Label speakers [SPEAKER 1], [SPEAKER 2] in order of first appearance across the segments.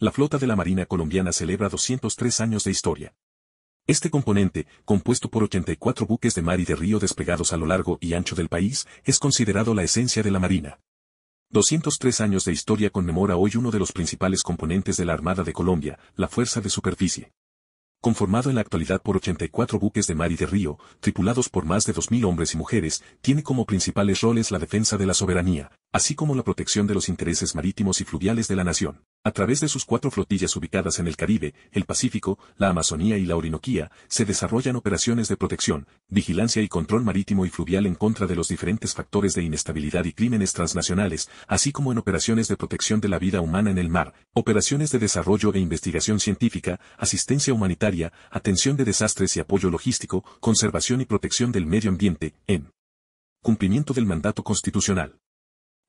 [SPEAKER 1] La flota de la Marina colombiana celebra 203 años de historia. Este componente, compuesto por 84 buques de mar y de río desplegados a lo largo y ancho del país, es considerado la esencia de la Marina. 203 años de historia conmemora hoy uno de los principales componentes de la Armada de Colombia, la Fuerza de Superficie. Conformado en la actualidad por 84 buques de mar y de río, tripulados por más de 2.000 hombres y mujeres, tiene como principales roles la defensa de la soberanía, así como la protección de los intereses marítimos y fluviales de la nación. A través de sus cuatro flotillas ubicadas en el Caribe, el Pacífico, la Amazonía y la Orinoquía, se desarrollan operaciones de protección, vigilancia y control marítimo y fluvial en contra de los diferentes factores de inestabilidad y crímenes transnacionales, así como en operaciones de protección de la vida humana en el mar, operaciones de desarrollo e investigación científica, asistencia humanitaria, atención de desastres y apoyo logístico, conservación y protección del medio ambiente, en cumplimiento del mandato constitucional.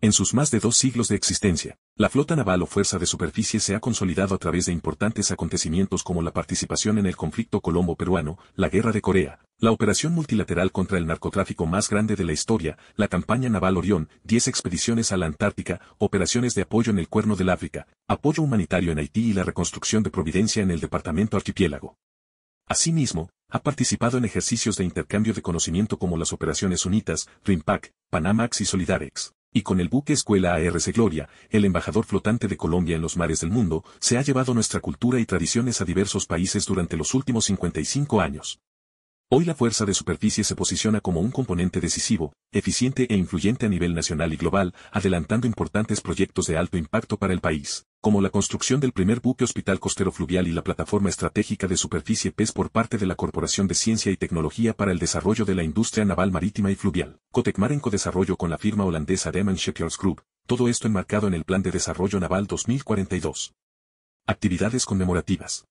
[SPEAKER 1] En sus más de dos siglos de existencia, la flota naval o fuerza de superficie se ha consolidado a través de importantes acontecimientos como la participación en el conflicto colombo-peruano, la guerra de Corea, la operación multilateral contra el narcotráfico más grande de la historia, la campaña naval Orión, 10 expediciones a la Antártica, operaciones de apoyo en el Cuerno del África, apoyo humanitario en Haití y la reconstrucción de Providencia en el departamento archipiélago. Asimismo, ha participado en ejercicios de intercambio de conocimiento como las operaciones UNITAS, RIMPAC, Panamax y Solidarex. Y con el buque Escuela ARC Gloria, el embajador flotante de Colombia en los mares del mundo, se ha llevado nuestra cultura y tradiciones a diversos países durante los últimos 55 años. Hoy la fuerza de superficie se posiciona como un componente decisivo, eficiente e influyente a nivel nacional y global, adelantando importantes proyectos de alto impacto para el país como la construcción del primer buque hospital costero fluvial y la plataforma estratégica de superficie PES por parte de la Corporación de Ciencia y Tecnología para el Desarrollo de la Industria Naval Marítima y Fluvial, Cotecmar en codesarrollo con la firma holandesa Demon Shipyards Group, todo esto enmarcado en el Plan de Desarrollo Naval 2042. Actividades conmemorativas.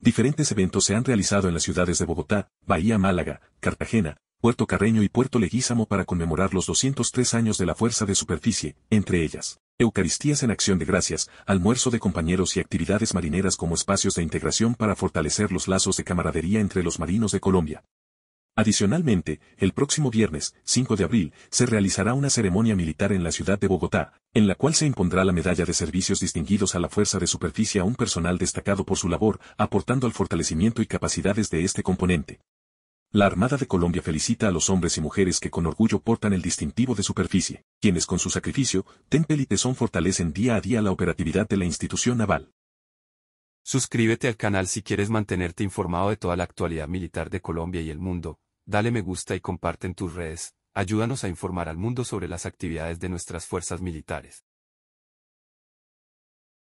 [SPEAKER 1] Diferentes eventos se han realizado en las ciudades de Bogotá, Bahía Málaga, Cartagena, Puerto Carreño y Puerto Leguízamo para conmemorar los 203 años de la Fuerza de Superficie, entre ellas. Eucaristías en acción de gracias, almuerzo de compañeros y actividades marineras como espacios de integración para fortalecer los lazos de camaradería entre los marinos de Colombia. Adicionalmente, el próximo viernes, 5 de abril, se realizará una ceremonia militar en la ciudad de Bogotá, en la cual se impondrá la medalla de servicios distinguidos a la fuerza de superficie a un personal destacado por su labor, aportando al fortalecimiento y capacidades de este componente. La Armada de Colombia felicita a los hombres y mujeres que con orgullo portan el distintivo de superficie, quienes con su sacrificio, temple y tesón fortalecen día a día la operatividad de la institución naval. Suscríbete al canal si quieres mantenerte informado de toda la actualidad militar de Colombia y el mundo, dale me gusta y comparte en tus redes, ayúdanos a informar al mundo sobre las actividades de nuestras fuerzas militares.